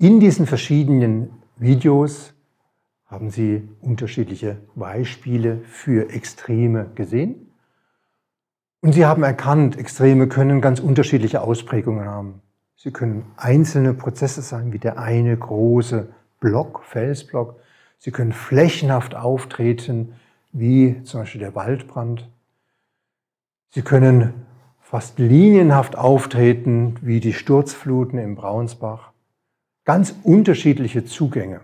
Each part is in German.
In diesen verschiedenen Videos haben Sie unterschiedliche Beispiele für Extreme gesehen. Und Sie haben erkannt, Extreme können ganz unterschiedliche Ausprägungen haben. Sie können einzelne Prozesse sein, wie der eine große Block, Felsblock. Sie können flächenhaft auftreten, wie zum Beispiel der Waldbrand. Sie können fast linienhaft auftreten, wie die Sturzfluten im Braunsbach ganz unterschiedliche Zugänge.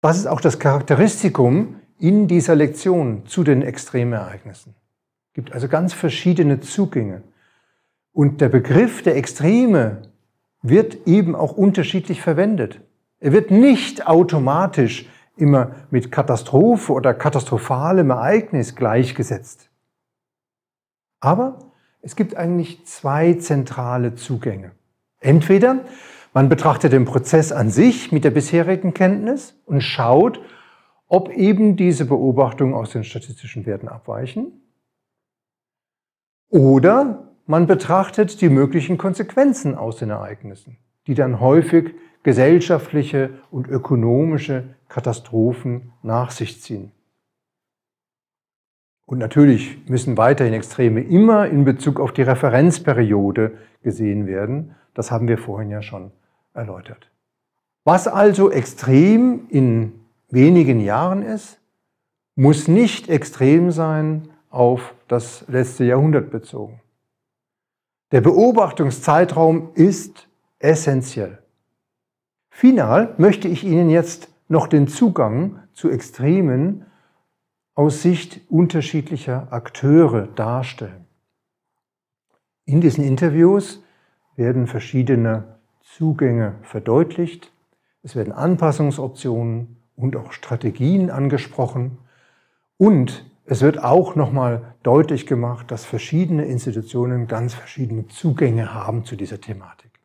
Das ist auch das Charakteristikum in dieser Lektion zu den Extremereignissen. Es gibt also ganz verschiedene Zugänge. Und der Begriff der Extreme wird eben auch unterschiedlich verwendet. Er wird nicht automatisch immer mit Katastrophe oder katastrophalem Ereignis gleichgesetzt. Aber es gibt eigentlich zwei zentrale Zugänge. Entweder man betrachtet den Prozess an sich mit der bisherigen Kenntnis und schaut, ob eben diese Beobachtungen aus den statistischen Werten abweichen. Oder man betrachtet die möglichen Konsequenzen aus den Ereignissen, die dann häufig gesellschaftliche und ökonomische Katastrophen nach sich ziehen. Und natürlich müssen weiterhin Extreme immer in Bezug auf die Referenzperiode gesehen werden, das haben wir vorhin ja schon erläutert. Was also extrem in wenigen Jahren ist, muss nicht extrem sein auf das letzte Jahrhundert bezogen. Der Beobachtungszeitraum ist essentiell. Final möchte ich Ihnen jetzt noch den Zugang zu Extremen aus Sicht unterschiedlicher Akteure darstellen. In diesen Interviews werden verschiedene Zugänge verdeutlicht. Es werden Anpassungsoptionen und auch Strategien angesprochen. Und es wird auch nochmal deutlich gemacht, dass verschiedene Institutionen ganz verschiedene Zugänge haben zu dieser Thematik.